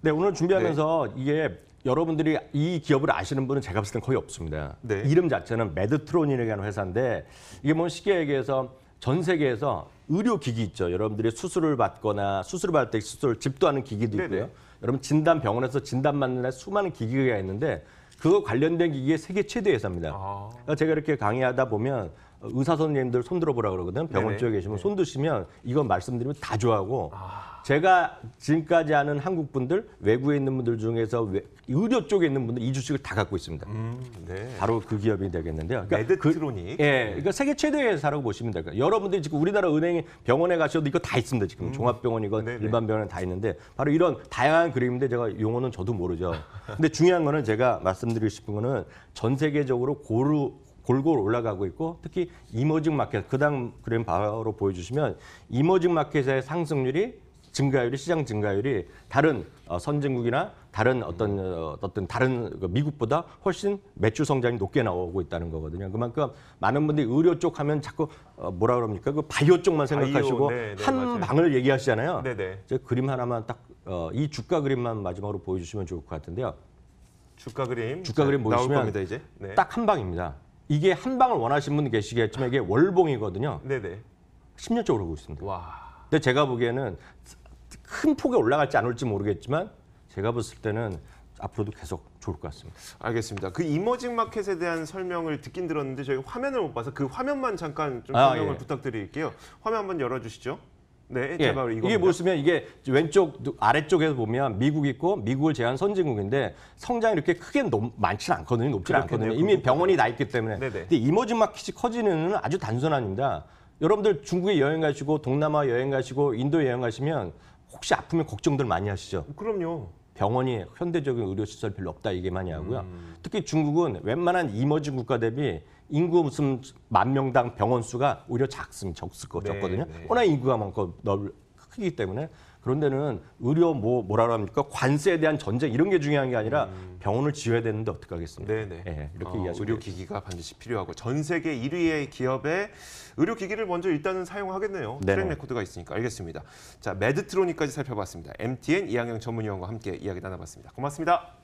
네, 오늘 준비하면서 네. 이게 여러분들이 이 기업을 아시는 분은 제가 봤을 땐 거의 없습니다. 네. 이름 자체는 메드트론이라는 회사인데 이게 뭐 쉽게 얘기해서 전 세계에서 의료기기 있죠. 여러분들이 수술을 받거나 수술을 받을 때 수술 집도하는 기기도 있고요. 여러분 진단 병원에서 진단 받는 수많은 기기가 있는데 그거 관련된 기기의 세계 최대 회사입니다. 아. 그러니까 제가 이렇게 강의하다 보면 의사 선생님들 손 들어보라 그러거든. 병원 네네. 쪽에 계시면 네. 손 드시면 이건 말씀드리면 다 좋아하고 아... 제가 지금까지 아는 한국 분들 외국에 있는 분들 중에서 외, 의료 쪽에 있는 분들 이 주식을 다 갖고 있습니다. 음, 네. 바로 그 기업이 되겠는데요. 그러니까 그 메드트로닉. 그, 예, 그러니까 세계 최대의 회사라고 보시면 될까요? 여러분들이 지금 우리나라 은행에 병원에 가셔도 이거 다 있습니다. 지금 음. 종합병원이건 네네. 일반 병원에 다 있는데 바로 이런 다양한 그림인데 제가 용어는 저도 모르죠. 근데 중요한 거는 제가 말씀드리고 싶은 거는 전 세계적으로 고루 골고루 올라가고 있고 특히 이머징 마켓 그다음 그림 바로 보여주시면 이머징 마켓의 상승률이 증가율이 시장 증가율이 다른 어, 선진국이나 다른 어떤 어, 어떤 다른 그 미국보다 훨씬 매출 성장이 높게 나오고 있다는 거거든요. 그만큼 많은 분들이 의료 쪽 하면 자꾸 어, 뭐라 그럽니까 그 바이오 쪽만 생각하시고 바이오, 네, 네 한맞 방을 얘기하시잖아요. 네, 네. 제 그림 하나만 딱 이 주가 그림만 마지막으로 보여주시면 좋을 것 같은데요. 주가 그림 주가 그림 네, 보시면 나올 겁니다, 이제. 딱한 방입니다. 이게 한 방을 원하시는 분 계시겠지만 이게 월봉이거든요. 네네. 10년째 오르고 있습니다. 와. 근데 제가 보기에는 큰 폭에 올라갈지 안 올지 모르겠지만 제가 봤을 때는 앞으로도 계속 좋을 것 같습니다. 알겠습니다. 그 이머징 마켓에 대한 설명을 듣긴 들었는데 저희 화면을 못 봐서 그 화면만 잠깐 좀 아, 설명을 아, 예. 부탁드릴게요. 화면 한번 열어주시죠. 네, 예, 바로 이게보시면 이게 왼쪽 아래쪽에서 보면 미국 있고 미국을 제한 선진국인데 성장이 이렇게 크게 높, 많지는 않거든요. 높지 않거든요. 이미 병원이 나 있기 때문에. 네네. 네. 근데 이머징 마켓이 커지는 아주 단순한 입니다. 여러분들 중국에 여행 가시고 동남아 여행 가시고 인도 여행 가시면 혹시 아프면 걱정들 많이 하시죠? 그럼요. 병원이 현대적인 의료시설 별로 없다 이게많이 하고요. 음. 특히 중국은 웬만한 이머징 국가 대비 인구 무슨 만 명당 병원 수가 오히려 작습 적을 거 적거든요. 네, 네. 워낙 인구가 많고 넓, 크기 때문에 그런 데는 의료 뭐 뭐라 합니까 관세에 대한 전쟁 이런 게 중요한 게 아니라 음. 병원을 지어야 되는데 어떻게 하겠습니까? 네네. 네, 이렇게 어, 의료 기기가 반드시 필요하고 전 세계 1위의 기업에 의료 기기를 먼저 일단은 사용하겠네요. 네. 트랙 레코드가 있으니까 알겠습니다. 자 메드트로닉까지 살펴봤습니다. MTN 이양영 전문위원과 함께 이야기 나눠봤습니다. 고맙습니다.